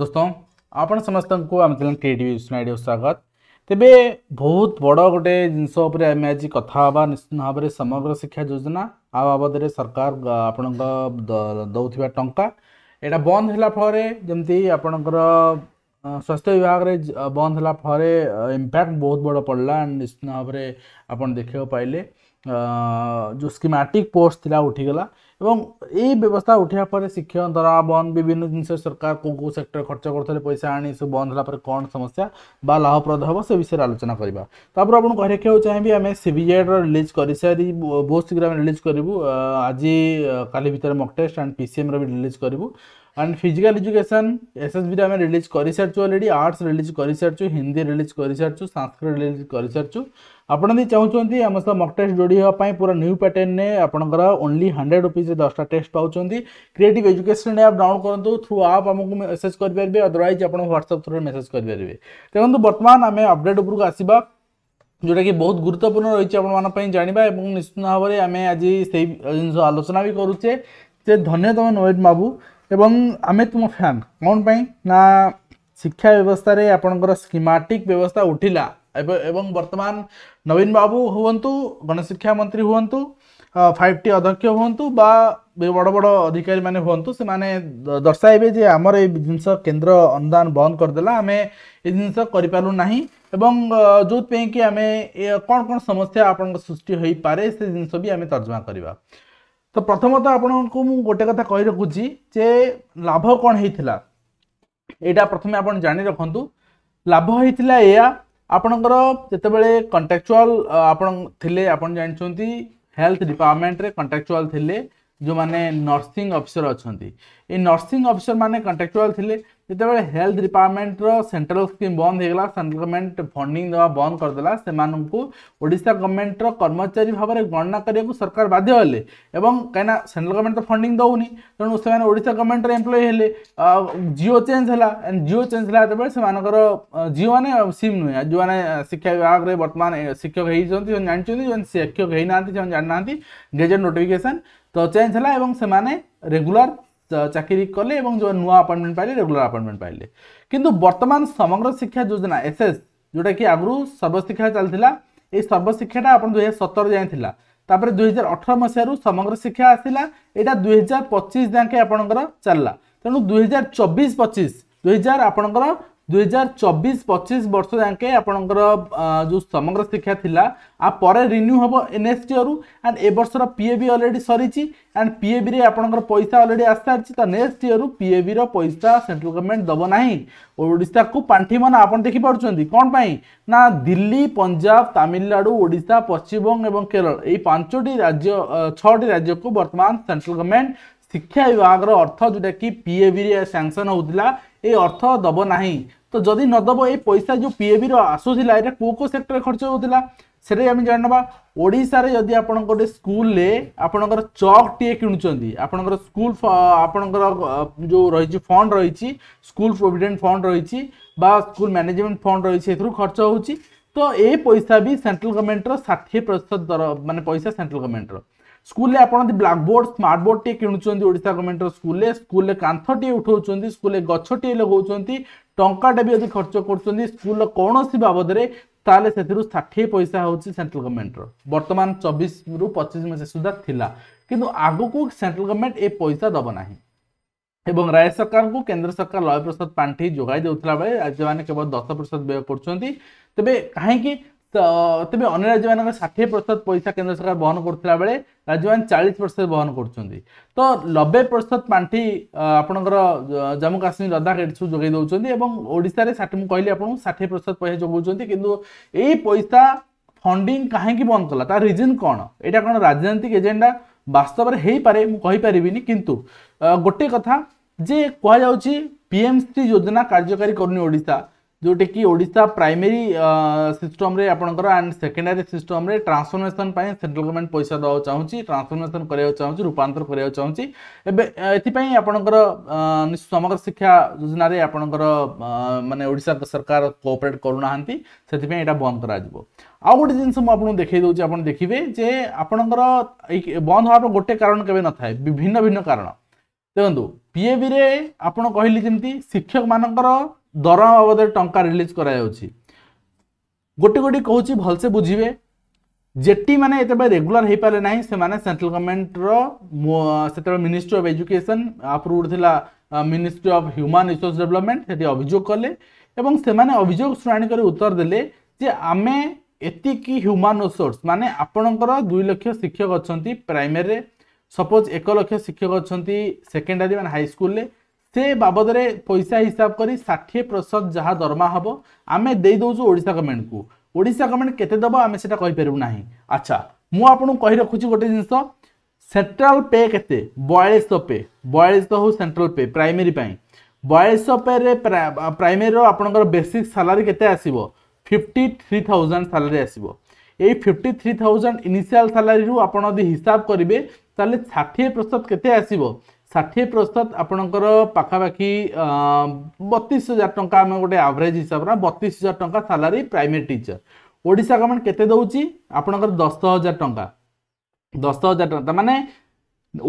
दोस्तों ଆପଣ ସମସ୍ତଙ୍କୁ ଆମ ଚ୍ୟାନେଲ୍ କ୍ରିଏଟିଭ୍ ୟୁଜ୍ ଆଇଡ଼ିଓ ସ୍ୱାଗତ ତେବେ ବହୁତ ବଡ଼ ଗୋଟେ ଜିନିଷ ଉପରେ ଆମେ ଆଜି କଥା ହେବା ନିଶ୍ଚିତ ଭାବରେ ସମଗ୍ର ଶିକ୍ଷା ଯୋଜନା ଆ ବାବଦରେ ସରକାର ଆପଣଙ୍କ ଦେଉଥିବା ଟଙ୍କା ଏଇଟା ବନ୍ଦ ହେଲା ଫଳରେ ଯେମିତି ଆପଣଙ୍କର ସ୍ୱାସ୍ଥ୍ୟ ବିଭାଗରେ ବନ୍ଦ ହେଲା ଫଳରେ ଇମ୍ପ୍ୟାକ୍ଟ ବହୁତ ବଡ଼ ପଡ଼ିଲା ଆଣ୍ଡ ନିଶ୍ଚିତ ଭାବରେ ଆପଣ ଦେଖିବାକୁ ପାଇଲେ जो स्कीमाटिक पोस्ट थिला उठीगला এবং এই ব্যবস্থা উঠিয়া পরে শিক্ষণ ধরা বন্ধ বিভিন্ন জিনিস সরকার কেউ কেউ সেক্টর খরচ করলে পয়সা আনি সব বন্ধ হলা পরে কোণ সমস্যা বা লাভপ্রদ হব সে বিষয়ে আলোচনা করা তাপরে আপনার কহিরাকে চাহিবি আমি সিবিজেড রিলিজ করে সারি বহু শীঘ্র আমি রিলিজ করবু আজ কালি ভিতরে mock test and PCM release করবু ଆଣ୍ଡ ଫିଜିକାଲ ଏଜୁକେସନ୍ ଏସ୍ଏସ୍ବିରେ ଆମେ ରିଲିଜ୍ କରିସାରିଛୁ ଅଲରେଡ଼ି ଆର୍ଟ୍ସ ରିଲିଜ୍ କରିସାରିଛୁ ହିନ୍ଦୀ ରିଲିଜ୍ କରିସାରିଛୁ ସାଂସ୍କ୍ରିଟ ରିଲିଜ୍ କରିସାରିଛୁ ଆପଣ ଯଦି ଚାହୁଁଛନ୍ତି ଆମ ସହ ମକ୍ ଟେଷ୍ଟ ଯୋଡ଼ି ହେବା ପାଇଁ ପୁରା ନ୍ୟୁ ପ୍ୟାଟର୍ନରେ ଆପଣଙ୍କର ଓନ୍ଲି ହଣ୍ଡ୍ରେଡ଼ ରୁପିଜ୍ରେ ଦଶଟା ଟେଷ୍ଟ ପାଉଛନ୍ତି କ୍ରିଏଟିଭ୍ ଏଜୁକେସନ୍ ଆପ୍ ଡାଉନ୍ କରନ୍ତୁ ଥ୍ରୁ ଆପ୍ ଆମକୁ ମେସେଜ୍ କରିପାରିବେ ଅଦରୱାଇଜ୍ ଆପଣ ହ୍ୱାଟ୍ସଆପ୍ ଥ୍ରୁରେ ମେସେଜ୍ କରିପାରିବେ ଦେଖନ୍ତୁ ବର୍ତ୍ତମାନ ଆମେ ଅପଡ଼େଟ୍ ଉପରକୁ ଆସିବା ଯେଉଁଟାକି ବହୁତ ଗୁରୁତ୍ୱପୂର୍ଣ୍ଣ ରହିଛି ଆପଣମାନଙ୍କ ପାଇଁ ଜାଣିବା ଏବଂ ନିଶ୍ଚିତ ଭାବରେ ଆମେ ଆଜି ସେଇ ଜିନିଷ ଆଲୋଚନା ବି କରୁଛେ ଯେ ଧନ୍ୟ ତମେ ନୋଏଦ ବାବୁ फ्यान् पाई ना शिक्षा व्यवस्थे आप स्मा व्यवस्था उठिला एवं बर्तमान नवीन बाबु हुन्नु गणशिक्षा मंत्री हुन्ु फाइभ टी अध्यक्ष हुत बाड अधिक हुतु दर्शा जिन्स केन्द्र अनुदान बन्द गरिदेला आमे यहाँ गरिपार जोपिँक आमे कन् समस्या आपष्टवि तर्जमा তো প্রথমত ଆପଣଙ୍କୁ ମୁଁ ଗୋଟେ କଥା କହି ରଖୁଛି ଯେ ଲାଭ କ'ଣ ହେଇଥିଲା ଏଇଟା ପ୍ରଥମେ ଆପଣ ଜାଣି ରଖନ୍ତୁ ଲାଭ ହେଇଥିଲା ଏଇଆ ଆପଣଙ୍କର ଯେତେବେଳେ କଣ୍ଟ୍ରାକ୍ଚୁଆଲ ଆପଣ ଥିଲେ ଆପଣ ଜାଣିଛନ୍ତି ହେଲ୍ଥ ଡିପାର୍ଟମେଣ୍ଟରେ କଣ୍ଟ୍ରାକ୍ଚୁଆଲ ଥିଲେ ଯେଉଁମାନେ ନର୍ସିଂ ଅଫିସର ଅଛନ୍ତି ଏଇ ନର୍ସିଂ ଅଫିସର ମାନେ କଣ୍ଟ୍ରାକ୍ଚୁଆଲ ଥିଲେ जिते बड़े हेल्थ डिपार्टमेंटर सेन्ट्राल स्कीम बंद हो गला सेंट्रल गवर्नमेंट फंडिंग देवा बंद करदेला से ओडा गवर्णमेंटर कर्मचारी भाव में गणना करने सरकार बाध्य कहीं सेंट्रल गवर्नमेंट तो फंडिंग दौनी तेणु से गवर्नमेंट एम्प्लय हेले जिओ चेज है एंड जिओ चेज है जो से जिओ मैंने सीम नुहे जो मैंने शिक्षा विभाग में बर्तमान शिक्षक होती जानते जो शिक्षक होना जानना गेजेट नोटिफिकेसन तो चेंज है और से रेगुला ଚାକିରି କଲେ ଏବଂ নয় ନୂଆ পাইলে ପାଇଲେ আপয়েন্টমেন্ট পাইলে ପାଇଲେ କିନ୍ତୁ ବର୍ତ୍ତମାନ ସମଗ୍ର ଶିକ୍ଷା ଯୋଜନା যেটা ଯେଉଁଟାକି ଆଗରୁ ସର୍ବଶିକ୍ଷା ଚାଲିଥିଲା এই সর্বশিক্ষাটা আপনার দুই হাজার সতেরো যায় লা তাপরে দুই হাজার অঠর সমগ্র শিক্ষা আসিলা এটা দুই হাজার পঁচিশ যাকে আপনার চাল তেমন দুই হাজার চব্বিশ পঁচিশ দুই হাজার আপনার ଦୁଇହଜାର ଚବିଶ ପଚିଶ ବର୍ଷ ଯାକେ ଆପଣଙ୍କର ଯେଉଁ ସମଗ୍ର ଶିକ୍ଷା ଥିଲା ଆ ପରେ ରିନ୍ୟୁ ହେବ ଏନ୍ ଏସ୍ ଟିଓରୁ ଆଣ୍ଡ ଏ ବର୍ଷର ପିଏ ବି ଅଲରେଡ଼ି ସରିଛି ଆଣ୍ଡ ପିଏ ବିରେ ଆପଣଙ୍କର ପଇସା ଅଲରେଡ଼ି ଆସିସାରିଛି ତ ନେକ୍ସଟ ଇୟରରୁ ପିଏ ବିର ପଇସା ସେଣ୍ଟ୍ରାଲ ଗଭର୍ଣ୍ଣମେଣ୍ଟ ଦେବ ନାହିଁ ଓଡ଼ିଶାକୁ ପାଣ୍ଠିମାନ ଆପଣ ଦେଖିପାରୁଛନ୍ତି କ'ଣ ପାଇଁ ନା ଦିଲ୍ଲୀ ପଞ୍ଜାବ ତାମିଲନାଡ଼ୁ ଓଡ଼ିଶା ପଶ୍ଚିମବଙ୍ଗ ଏବଂ କେରଳ ଏହି ପାଞ୍ଚଟି ରାଜ୍ୟ ଛଅଟି ରାଜ୍ୟକୁ ବର୍ତ୍ତମାନ ସେଣ୍ଟ୍ରାଲ ଗଭର୍ଣ୍ଣମେଣ୍ଟ ଶିକ୍ଷା ବିଭାଗର ଅର୍ଥ ଯେଉଁଟାକି ପିଏବିରେ ସାଙ୍ଗସନ୍ ହେଉଥିଲା এই অর্থ দেব না তো যদি নদেব এই পয়সা যে পিএবি আসুলা এটা কেউ কেউ সেক্টর খরচ হোলা সেটাই আমি নেবা ওড়শার যদি আপনার গোটে স্কুলে আপনার চকটিয়ে কিণুচার আপনার স্কুল আপনার যে রয়েছে ফন্ড রয়েছে স্কুল প্রভিডেন্ট ফন্ড রয়েছে বা স্কুল ম্যানেজমেন্ট ফন্ড রয়েছে এর খরচ হচ্ছে তো এই পয়সা বি সেন্ট্রাল গভর্নমেন্টর ষাঠিয়ে প্রতিশত দর মানে পয়সা সেন্ট্রাল গভর্নমেন্টর ସ୍କୁଲରେ ଆପଣ ବ୍ଲାକବୋର୍ଡ ସ୍ମାର୍ଟ ବୋର୍ଡଟିଏ କିଣୁଛନ୍ତି ଓଡ଼ିଶା ଗଭର୍ଣ୍ଣମେଣ୍ଟର ସ୍କୁଲରେ ସ୍କୁଲରେ କାନ୍ଥଟିଏ ଉଠାଉଛନ୍ତି ସ୍କୁଲରେ ଗଛଟିଏ ଲଗାଉଛନ୍ତି ଟଙ୍କାଟେ ବି ଯଦି ଖର୍ଚ୍ଚ କରୁଛନ୍ତି ସ୍କୁଲର କୌଣସି ବାବଦରେ ତାହେଲେ ସେଥିରୁ ଷାଠିଏ ପଇସା ହେଉଛି ସେଣ୍ଟ୍ରାଲ ଗଭର୍ଣ୍ଣମେଣ୍ଟର ବର୍ତ୍ତମାନ ଚବିଶରୁ ପଚିଶ ମସିହା ସୁଦ୍ଧା ଥିଲା କିନ୍ତୁ ଆଗକୁ ସେଣ୍ଟ୍ରାଲ ଗଭର୍ଣ୍ଣମେଣ୍ଟ ଏ ପଇସା ଦେବ ନାହିଁ ଏବଂ ରାଜ୍ୟ ସରକାରଙ୍କୁ କେନ୍ଦ୍ର ସରକାର ଲୟ ପ୍ରସାଦ ପାଣ୍ଠି ଯୋଗାଇ ଦେଉଥିଲା ବେଳେ রাজ্যমানে କେବଳ ଦଶ প্রতিশত ব্যয় କରୁଛନ୍ତି ତେବେ କାହିଁକି ତେବେ ଅନ୍ୟ ରାଜ୍ୟମାନଙ୍କର ଷାଠିଏ ପ୍ରତିଶତ ପଇସା କେନ୍ଦ୍ର ସରକାର ବହନ କରୁଥିଲା ବେଳେ ରାଜ୍ୟମାନେ ଚାଳିଶ ପ୍ରତିଶତ ବହନ କରୁଛନ୍ତି ତ ନବେ ପ୍ରତିଶତ ପାଣ୍ଠି ଆପଣଙ୍କର ଜାମ୍ମୁ କାଶ୍ମୀର ଲଦାଖ ଏଠି ଯୋଗାଇ ଦେଉଛନ୍ତି ଏବଂ ଓଡ଼ିଶାରେ ମୁଁ କହିଲି ଆପଣଙ୍କୁ ଷାଠିଏ ପ୍ରତିଶତ ପଇସା ଯୋଗାଉଛନ୍ତି କିନ୍ତୁ ଏଇ ପଇସା ଫଣ୍ଡିଂ କାହିଁକି ବନ୍ଦ କଲା ତା ରିଜନ୍ କ'ଣ ଏଇଟା କ'ଣ ରାଜନୈତିକ ଏଜେଣ୍ଡା ବାସ୍ତବରେ ହେଇପାରେ ମୁଁ କହିପାରିବିନି କିନ୍ତୁ ଗୋଟିଏ କଥା ଯେ କୁହାଯାଉଛି ପିଏମ୍ ଶ୍ରୀ ଯୋଜନା କାର୍ଯ୍ୟକାରୀ କରୁନି ଓଡ଼ିଶା जोटाकि ओडा प्राइमेरी सिस्टम आपंकर and secondary system transformation central government पैसा देवा चाहिए ट्रांसफर्मेसन करा चाहिए रूपांतर करा चाहिए एपाई आपंकर समग्र शिक्षा योजना आपंकर मानने ओडा सरकार कोअपरेट करूना से बंद कर आउ गोटे जिन मुझे आप देखिए जे बंद हवार गोटे कारण के न भिन्न भिन्न कारण देखो पीएबी रे आप कहली जमी शिक्षक मानकर ଦରମା ବାବଦରେ ଟଙ୍କା ରିଲିଜ୍ କରାଯାଉଛି ଗୋଟି ଗୋଟି କହୁଛି ଭଲସେ ବୁଝିବେ ଜେଟି ମାନେ ଯେତେବେଳେ ରେଗୁଲାର ହେଇପାରିଲେ ନାହିଁ ସେମାନେ ସେଣ୍ଟ୍ରାଲ ଗଭର୍ଣ୍ଣମେଣ୍ଟର ସେତେବେଳେ ମିନିଷ୍ଟ୍ରି ଅଫ୍ ଏଜୁକେସନ୍ ଆପ୍ରୁଭ୍ ଥିଲା ministry of human resource development ସେଠି ଅଭିଯୋଗ କଲେ ଏବଂ ସେମାନେ ଅଭିଯୋଗ ଶୁଣାଣି କରି ଉତ୍ତର ଦେଲେ ଯେ ଆମେ ଏତିକି ହ୍ୟୁମାନ୍ ରିସୋର୍ସ ମାନେ ଆପଣଙ୍କର ଦୁଇ ଲକ୍ଷ ଶିକ୍ଷକ ଅଛନ୍ତି ପ୍ରାଇମେରୀରେ ସପୋଜ୍ ଏକ ଲକ୍ଷ ଶିକ୍ଷକ ଅଛନ୍ତି ସେକେଣ୍ଡାରୀ ମାନେ ହାଇସ୍କୁଲରେ সে বাবদরে পয়সা হিসাব করে ষাঠিয়ে প্রসেন্ট যা দরমা হব আমি দিয়ে দেছু ওড়শা গভর্নমেন্টকু ওড়শা গভর্নমেন্ট কেতে দেব আমি সেটা কইপারু না আচ্ছা মু আপনার কই রাখুছি গোটে জিনিস সেন্ট্রাল পে কেতে বয়ালিশ পে বয়ালিশ হো সেন্ট্রাল পে প্রাইমেরি পাই বয়ালিশ পেরে প্রাইমেরির আপনার বেসিক স্যালারি কেতে আসব ফিফটি থ্রি থাউজেন্ড স্যালারি আসব এই fifty three thousand initial salary আপনার যদি হিসাব করবে তাহলে ষাঠিয়ে প্রসেন্ট কেতে আসব ষাঠিয়ে প্রতিশত আপনার পাখাপাখি বতিশ হাজার টঙ্কা আমি গোটে আভরেজ হিসাবে বতিশ হাজার টঙ্কা salary primary teacher Odisha government কেতে দেউছি আপনার দশ হাজার টঙ্কা দশ হাজার টঙ্কা মানে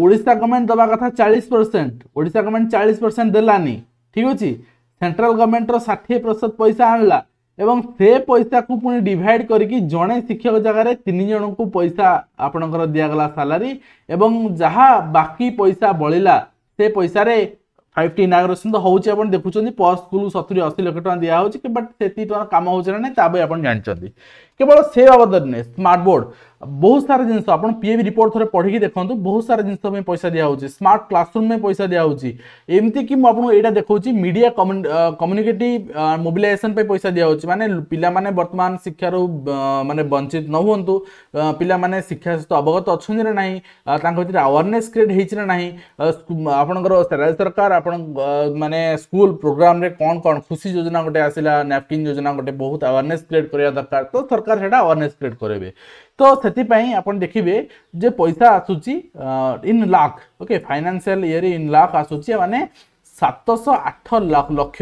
ওড়শা গভর্নমেন্ট দেওয়া কথা চাশ পরসেন্ট ওড়শা গভর্নমেন্ট চাশ পরসেন্ট দেলানি ঠিক আছে সেন্ট্রাল গভর্নমেন্টর ষাঠিয়ে প্রতিশত পয়সা আনলা এবং সে পয়সা কু পুঁ ডিভাইড করি জনে শিক্ষক জায়গায় তিন জনক পয়সা আপনার দিগলা সালারি এবং যা বাকি পয়সা বলিলা সে পয়সার ফাইভ টি ইনাগ্রেসন তো হচ্ছে আপনি দেখুছেন পর স্কুল সতুরি অশী লক্ষ টাকা দিয়া হচ্ছে বাট সেটি টাকা কাম হচ্ছে না তা আপনি আপনার কেবল সে বাবদ নুহে স্মার্ট বোর্ড বহু সারে জিনস আপন পিএবি রিপোর্ট থরে পঢ়ি কি দেখন্তু বহুত সারে জিনস মে পয়সা দিয়া হউজি স্মার্ট ক্লাসরুম মে পয়সা দিয়া হউজি এমতি কি ম আপন এডা দেখুছি মিডিয়া কমিউনিকেটিভ মোবাইলাইজেশন পাই পয়সা দিয়া হউজি মানে পিলা মানে বর্তমান শিক্ষা মানে বঞ্চিত নহন্তু পিলা মানে শিক্ষা সুত অবগত অচন রে নাই তাং কতি আওয়ারনেস ক্রিয়েট হেইছ না নাই আপন সরকার আপন মানে স্কুল প্রোগ্রাম রে কোন কোন খুশি যোজনা গটে আসিলা ন্যাফকিন যোজনা গটে বহুত আওয়ারনেস স্প্রেড করিয়া দরকার তো সরকার সেটা আওয়ারনেস স্প্রেড করেবে তো ସେଥିପାଇଁ ଆପଣ ଦେଖିବେ ଯେ ପଇସା ଆସୁଛି ଇନ୍ ଲାଖ ଓକେ ଫାଇନାନ୍ସିଆଲ ଇଏରେ ଇନ୍ ଲାଖ ଆସୁଛି ମାନେ ସାତଶହ ଆଠ ଲକ୍ଷ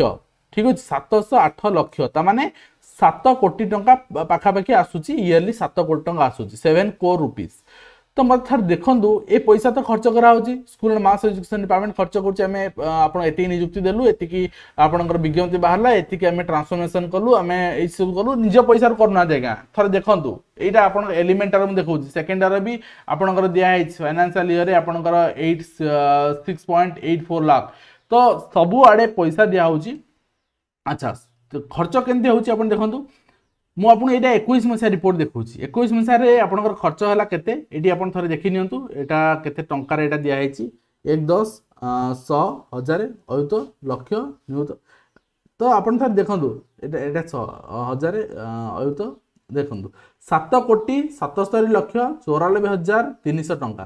ଠିକ୍ ଅଛି ସାତଶହ ଆଠ ଲକ୍ଷ ତା ମାନେ ସାତ କୋଟି ଟଙ୍କା ପାଖାପାଖି ଆସୁଛି ଇୟରଲି ସାତ କୋଟି ଟଙ୍କା ଆସୁଛି ସେଭେନ୍ କୋର୍ ରୁପିଜ୍ ତ ମୋତେ ଥରେ ଦେଖନ୍ତୁ ଏ ପଇସା ତ ଖର୍ଚ୍ଚ କରାହେଉଛି ସ୍କୁଲ ମାସ୍ ଏଜୁକେସନ୍ ଡିପାର୍ଟମେଣ୍ଟ ଖର୍ଚ୍ଚ କରୁଛି ଆମେ ଆପଣ ଏତିକି ନିଯୁକ୍ତି ଦେଲୁ ଏତିକି ଆପଣଙ୍କର ବିଜ୍ଞପ୍ତି ବାହାରିଲା ଏତିକି ଆମେ ଟ୍ରାନ୍ସଫର୍ମେସନ୍ କଲୁ ଆମେ ଏଇସବୁ କଲୁ ନିଜ ପଇସାରୁ କରୁନାହାନ୍ତି ଆଜ୍ଞା ଥରେ ଦେଖନ୍ତୁ ଏଇଟା ଆପଣଙ୍କ ଏଲିମେଣ୍ଟାର ମୁଁ ଦେଖାଉଛି ସେକେଣ୍ଡାର ବି ଆପଣଙ୍କର ଦିଆହେଇଛି ଫାଇନାନ୍ସିଆଲ ଇୟର୍ରେ ଆପଣଙ୍କର eight six point eight four lakh ତ ସବୁଆଡ଼େ ପଇସା ଦିଆହେଉଛି ଆଚ୍ଛା ଖର୍ଚ୍ଚ କେମିତି ହେଉଛି ଆପଣ ଦେଖନ୍ତୁ ମୁଁ ଆପଣ ଏଇଟା ଏକୋଇଶ ମସିହା ରିପୋର୍ଟ ଦେଖାଉଛି ଏକୋଇଶ ମସିହାରେ ଆପଣଙ୍କର ଖର୍ଚ୍ଚ ହେଲା କେତେ ଏଇଠି ଆପଣ ଥରେ ଦେଖି ନିଅନ୍ତୁ ଏଇଟା କେତେ ଟଙ୍କାରେ ଏଇଟା ଦିଆହେଇଛି ଏକ ଦଶ ଶହ ହଜାର ଅୟୁତ ଲକ୍ଷ ନିୟୁତ ତ ଆପଣ ଥରେ ଦେଖନ୍ତୁ ଏଇଟା ଏଇଟା ଶହ ହଜାର ଅୟୁତ ଦେଖନ୍ତୁ ସାତ କୋଟି ସତସ୍ତରୀ ଲକ୍ଷ ଚଉରାନବେ ହଜାର ତିନିଶହ ଟଙ୍କା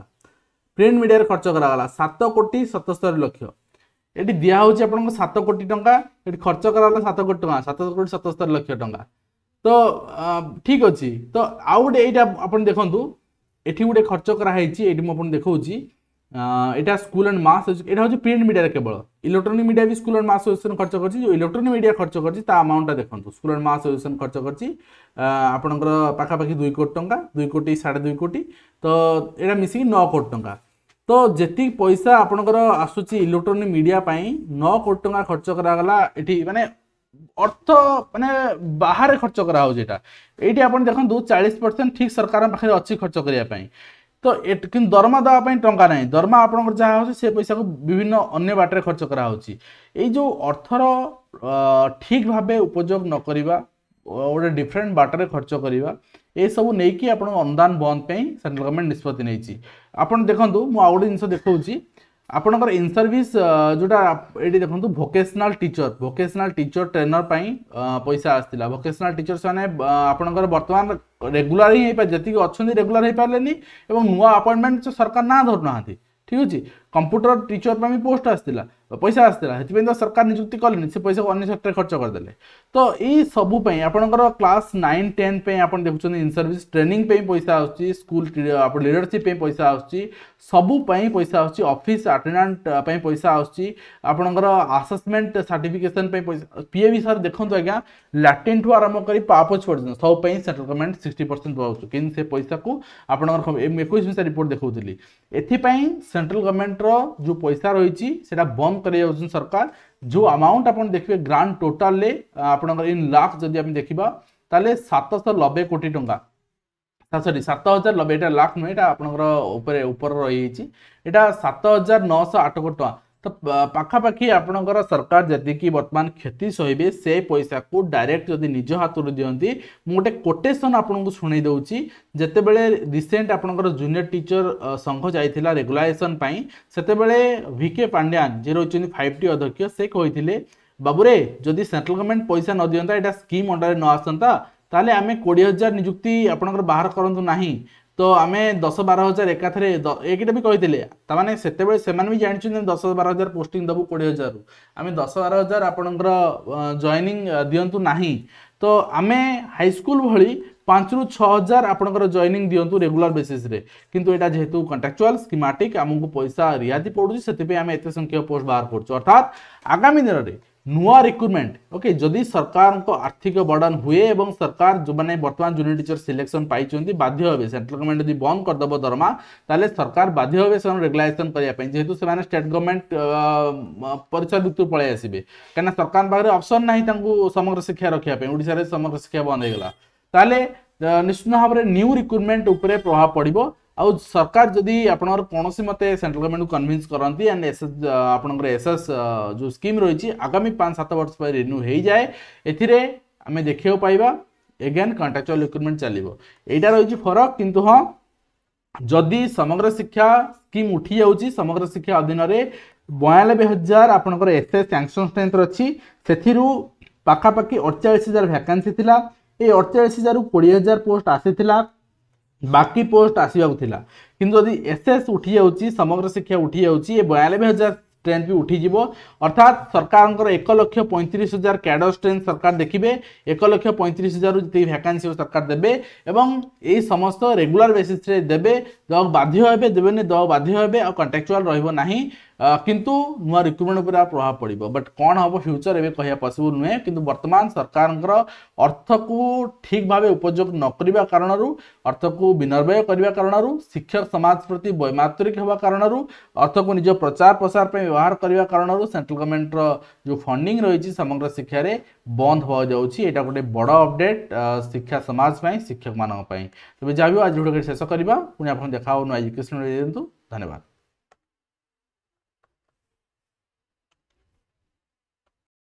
ପ୍ରିଣ୍ଟ ମିଡ଼ିଆରେ ଖର୍ଚ୍ଚ କରାଗଲା ସାତ କୋଟି ସତସ୍ତରୀ ଲକ୍ଷ ଏଠି ଦିଆହେଉଛି ଆପଣଙ୍କୁ ସାତ କୋଟି ଟଙ୍କା ଏଠି ଖର୍ଚ୍ଚ କରାଗଲା ସାତ କୋଟି ଟଙ୍କା ସାତ କୋଟି ସତସ୍ତରୀ ଲକ୍ଷ ଟଙ୍କା ତ ଠିକ୍ ଅଛି ତ ଆଉ ଗୋଟେ ଏଇଟା ଆପଣ ଦେଖନ୍ତୁ ଏଠି ଗୋଟେ ଖର୍ଚ୍ଚ କରାହେଇଛି ଏଠି ମୁଁ ଆପଣ ଦେଖାଉଛି এটা স্কুল অ্যান্ড মাস এটা হচ্ছে প্রিন্ট মিডিয়ার কেবল ইলেকট্রনিক মিডিয়া বি স্কুল অ্যান্ড মাস আসোসিয়েসন খরচ করছি যে ইলেকট্রনিক মিডিয়া খরচ করছি তা আমাউন্টটা দেখুন স্কুল অ্যান্ড মাস আসোসিয়েসন খরচ করছি আপনার পাখাপাখি দুই কোটি টঙ্কা দুই কোটি সাড়ে দুই কোটি তো এটা মিশিকি ন কোটি টঙ্কা তো যেতি পয়সা আপনার আসুচি ইলেকট্রনিক মিডিয়া পাই ন কোটি টঙ্কা খরচ করা এটি মানে অর্থ মানে ବାହାରେ ଖର୍ଚ୍ଚ କରାହେଉଛି ଏଇଟା ଏଇଠି ଆପଣ ଦେଖନ୍ତୁ ଚାଳିଶ ପରସେଣ୍ଟ ଠିକ୍ ସରକାରଙ୍କ ପାଖରେ ଅଛି ଖର୍ଚ୍ଚ କରିବା ପାଇଁ ତ କିନ୍ତୁ ଦରମା ଦେବା ପାଇଁ ଟଙ୍କା ନାହିଁ ଦରମା ଆପଣଙ୍କର ଯାହା ହେଉଛି ସେ ପଇସାକୁ ବିଭିନ୍ନ ଅନ୍ୟ ବାଟରେ ଖର୍ଚ୍ଚ କରାହେଉଛି ଏଇ ଯେଉଁ ଅର୍ଥର ଠିକ୍ ଭାବେ ଉପଯୋଗ ନ କରିବା ଗୋଟେ ଡିଫରେଣ୍ଟ ବାଟରେ ଖର୍ଚ୍ଚ କରିବା ଏସବୁ ନେଇକି ଆପଣଙ୍କ ଅନୁଦାନ ବନ୍ଦ ପାଇଁ ସେଣ୍ଟ୍ରାଲ ଗଭର୍ଣ୍ଣମେଣ୍ଟ ନିଷ୍ପତ୍ତି ନେଇଛି ଆପଣ ଦେଖନ୍ତୁ ମୁଁ ଆଉ ଗୋଟେ ଜିନିଷ ଦେଖାଉଛି ଆପଣଙ୍କର ଇନ୍ ସର୍ଭିସ୍ ଯେଉଁଟା ଏଠି ଦେଖନ୍ତୁ vocational teacher vocational teacher trainer ପାଇଁ ପଇସା ଆସିଥିଲା ଭୋକେସନାଲ୍ ଟିଚର୍ ସେମାନେ ଆପଣଙ୍କର ବର୍ତ୍ତମାନ ରେଗୁଲାର ହିଁ ହେଇପାରେ ଯେତିକି ଅଛନ୍ତି ରେଗୁଲାର ହେଇପାରିଲେନି ଏବଂ ନୂଆ ଆପଏଣ୍ଟମେଣ୍ଟ ସରକାର ନା ଧରୁନାହାନ୍ତି ଠିକ୍ ଅଛି कंप्यूटर टीचर पर भी पोस्ट आसाला पैसा आसाला से सरकार निजुक्ति कले से पैसा को अगर सेक्टर खर्च करदे तो यही सबूपी आपंकर क्लास नाइन टेन आप देखते इन सर्विस ट्रेनिंग पैसा आकल लिडरसीप पैसा आसूपी पैसा आफिस् आटेडाट पैसा आपंकर आसेसमेंट सार्टिफिकेसन पैसा पीए भी सर देखो आज्ञा लाट्रीन ठू आरंभ कर पापोच पर्यटन सब सेटल गवर्नमेंट सिक्सटी परसेंट पाऊँ कि पैसा को आप एक रिपोर्ट देखा थी एथपाई गवर्नमेंट গ্রান্টর যে পয়সা রয়েছে সেটা বন্ধ করে যাচ্ছেন সরকার যে আমাউন্ট আপনার দেখবে গ্রান্ট টোটালে আপনার ইন লাখ যদি আমি দেখা তাহলে সাতশহ নবে কোটি টঙ্কা সরি সাত হাজার নবে এটা লাখ নুহে এটা আপনার উপরে উপর রয়েছে এটা সাত হাজার নশো আট কোটি টাকা ତ ପାଖାପାଖି ଆପଣଙ୍କର ସରକାର ଯେତିକି ବର୍ତ୍ତମାନ କ୍ଷତି ସହିବେ ସେ ପଇସାକୁ ଡାଇରେକ୍ଟ ଯଦି ନିଜ ହାତରୁ ଦିଅନ୍ତି ମୁଁ ଗୋଟେ କୋଟେସନ୍ ଆପଣଙ୍କୁ ଶୁଣାଇ ଦେଉଛି ଯେତେବେଳେ ରିସେଣ୍ଟ ଆପଣଙ୍କର ଜୁନିୟର ଟିଚର ସଂଘ ଯାଇଥିଲା ରେଗୁଲାଇଜେସନ୍ ପାଇଁ ସେତେବେଳେ ଭି କେ ପାଣ୍ଡିଆନ୍ ଯିଏ ରହୁଛନ୍ତି ଫାଇଭ୍ ଟି ଅଧ୍ୟକ୍ଷ ସେ କହିଥିଲେ ବାବୁରେ ଯଦି ସେଣ୍ଟ୍ରାଲ ଗଭର୍ଣ୍ଣମେଣ୍ଟ ପଇସା ନ ଦିଅନ୍ତା ଏଇଟା ସ୍କିମ୍ ଅଣ୍ଡରରେ ନ ଆସନ୍ତା ତାହେଲେ ଆମେ କୋଡ଼ିଏ ହଜାର ନିଯୁକ୍ତି ଆପଣଙ୍କର ବାହାର କରନ୍ତୁ ନାହିଁ তো ଆମେ ଦଶ ବାର ହଜାର ଏକାଥରେ ଏଇଟା ବି କହିଥିଲେ ତାମାନେ ସେତେବେଳେ ସେମାନେ ବି ଜାଣିଛନ୍ତି ଦଶ ବାର ହଜାର ପୋଷ୍ଟିଂ ଦେବୁ କୋଡ଼ିଏ ହଜାରରୁ ଆମେ ଦଶ ବାର ହଜାର ଆପଣଙ୍କର ଜଏନିଂ ଦିଅନ୍ତୁ ନାହିଁ ତ ଆମେ ହାଇସ୍କୁଲ ଭଳି ପାଞ୍ଚରୁ ଛଅ ହଜାର ଆପଣଙ୍କର ଜଏନିଂ ଦିଅନ୍ତୁ ରେଗୁଲାର ବେସିସ୍ରେ କିନ୍ତୁ ଏଇଟା ଯେହେତୁ କଣ୍ଟ୍ରାକ୍ଚୁଆଲ ସ୍କିମାଟିକ୍ ଆମକୁ ପଇସା ରିହାତି ପଡ଼ୁଛି ସେଥିପାଇଁ ଆମେ ଏତେ ସଂଖ୍ୟକ ପୋଷ୍ଟ ବାହାର କରୁଛୁ ଅର୍ଥାତ୍ ଆଗାମୀ ଦିନରେ ନୂଆ ରିକ୍ରୁଟମେଣ୍ଟ ଓକେ ଯଦି ସରକାରଙ୍କ ଆର୍ଥିକ ବର୍ଡ଼ନ ହୁଏ ଏବଂ ସରକାର ଯେଉଁମାନେ ବର୍ତ୍ତମାନ ଜୁନିୟର ଟିଚର ସିଲେକ୍ସନ ପାଇଛନ୍ତି ବାଧ୍ୟ ହେବେ ସେଣ୍ଟ୍ରାଲ ଗଭର୍ଣ୍ଣମେଣ୍ଟ ଯଦି ବନ୍ଦ କରିଦେବ ଦରମା ତାହେଲେ ସରକାର ବାଧ୍ୟ ହେବେ ସେମାନେ ରେଗୁଲାଇଜେସନ କରିବା ପାଇଁ ଯେହେତୁ ସେମାନେ ଷ୍ଟେଟ୍ ଗଭର୍ଣ୍ଣମେଣ୍ଟ ପରିସର ଭିତରକୁ ପଳାଇ ଆସିବେ କାହିଁକିନା ସରକାରଙ୍କ ପାଖରେ ଅପସନ୍ ନାହିଁ ତାଙ୍କୁ ସମଗ୍ର ଶିକ୍ଷା ରଖିବା ପାଇଁ ଓଡ଼ିଶାରେ ସମଗ୍ର ଶିକ୍ଷା ବନ୍ଦ ହେଇଗଲା ତାହେଲେ ନିଶ୍ଚିତ ଭାବରେ ନ୍ୟୁ ରିକ୍ରୁଟମେଣ୍ଟ ଉପରେ ପ୍ରଭାବ ପଡ଼ିବ ଆଉ ସରକାର ଯଦି ଆପଣଙ୍କର କୌଣସି ମତେ ସେଣ୍ଟ୍ରାଲ ଗଭର୍ଣ୍ଣମେଣ୍ଟକୁ କନଭିନ୍ସ କରନ୍ତି ଆଣ୍ଡ ଏସ୍ଏସ୍ ଆପଣଙ୍କର ଏସ୍ଏସ୍ ଯେଉଁ ସ୍କିମ୍ ରହିଛି ଆଗାମୀ ପାଞ୍ଚ ସାତ ବର୍ଷ ପାଇଁ ରିନ୍ୟୁ ହେଇଯାଏ ଏଥିରେ ଆମେ ଦେଖିବାକୁ ପାଇବା ଏଗେନ୍ କଣ୍ଟ୍ରାକ୍ଚୁଆଲ ରିକ୍ରୁଟମେଣ୍ଟ ଚାଲିବ ଏଇଟା ରହିଛି ଫରକ କିନ୍ତୁ ହଁ ଯଦି ସମଗ୍ର ଶିକ୍ଷା ସ୍କିମ୍ ଉଠିଯାଉଛି ସମଗ୍ର ଶିକ୍ଷା ଅଧୀନରେ ବୟାନବେ ହଜାର ଆପଣଙ୍କର ଏସ୍ଏସ୍ ସ୍ୟାଙ୍କସନ୍ ଷ୍ଟ୍ରେନ୍ଥ ଅଛି ସେଥିରୁ ପାଖାପାଖି ଅଡ଼ଚାଳିଶ ହଜାର ଭ୍ୟାକାନ୍ସି ଥିଲା ଏଇ ଅଡ଼ଚାଳିଶ ହଜାରରୁ କୋଡ଼ିଏ ହଜାର ପୋଷ୍ଟ ଆସିଥିଲା ବାକି ପୋଷ୍ଟ ଆସିବାକୁ ଥିଲା କିନ୍ତୁ ଯଦି ଏସ୍ଏସ୍ ଉଠିଯାଉଛି ସମଗ୍ର ଶିକ୍ଷା ଉଠିଯାଉଛି ଏ ବୟାନବେ ହଜାର ଷ୍ଟ୍ରେନ୍ଥ ବି ଉଠିଯିବ ଅର୍ଥାତ୍ ସରକାରଙ୍କର ଏକ ଲକ୍ଷ ପଇଁତିରିଶ ହଜାର କ୍ୟାଡର ଷ୍ଟ୍ରେନ୍ଥ ସରକାର ଦେଖିବେ ଏକ ଲକ୍ଷ ପଇଁତିରିଶ ହଜାରରୁ ଯେତିକି ଭ୍ୟାକାନ୍ସି ସରକାର ଦେବେ ଏବଂ ଏଇ ସମସ୍ତ ରେଗୁଲାର ବେସିସ୍ରେ ଦେବେ ଦେବାକୁ ବାଧ୍ୟ ହେବେ ଦେବେନି ଦେବାକୁ ବାଧ୍ୟ ହେବେ ଆଉ କଣ୍ଟ୍ରାକ୍ଚୁଆଲ ରହିବ ନାହିଁ কিন্তু নয়া রিক্রুটমেন্টৰ ওপৰা প্ৰভাৱ পৰিব বাট কোন হ'ব ফিউচাৰ এবে ক'হিয়া পছিবল নহয় কিন্তু বৰ্তমান চৰকাৰৰ অর্থক ঠিকভাৱে উপযোগ নকৰিবা কাৰণৰু অর্থক বিনৰব্য কৰিবা কাৰণৰু শিক্ষাৰ সমাজৰ প্ৰতি বৈমাত্ৰিক হোৱা কাৰণৰু অর্থক নিজৰ প্ৰচাৰ প্ৰসাৰত ব্যৱহাৰ কৰিবা কাৰণৰু সেন্ট্ৰেল গৱৰ্ণমেণ্টৰ যো ফাণ্ডিং ৰৈছি সমগ্ৰ শিক্ষাৰে বন্ধ হোৱা যাওঁচি এটা গটে বৰ ডাঙৰ আপডেট শিক্ষা সমাজৰ পই শিক্ষক মানৱ পই তই যাব আজিৰ যোগেৰে শেষ কৰিব পুনৰ আপোন দেখা হওঁ নৱ এডুকেচন ৰ দিওঁঁතු ধন্যবাদ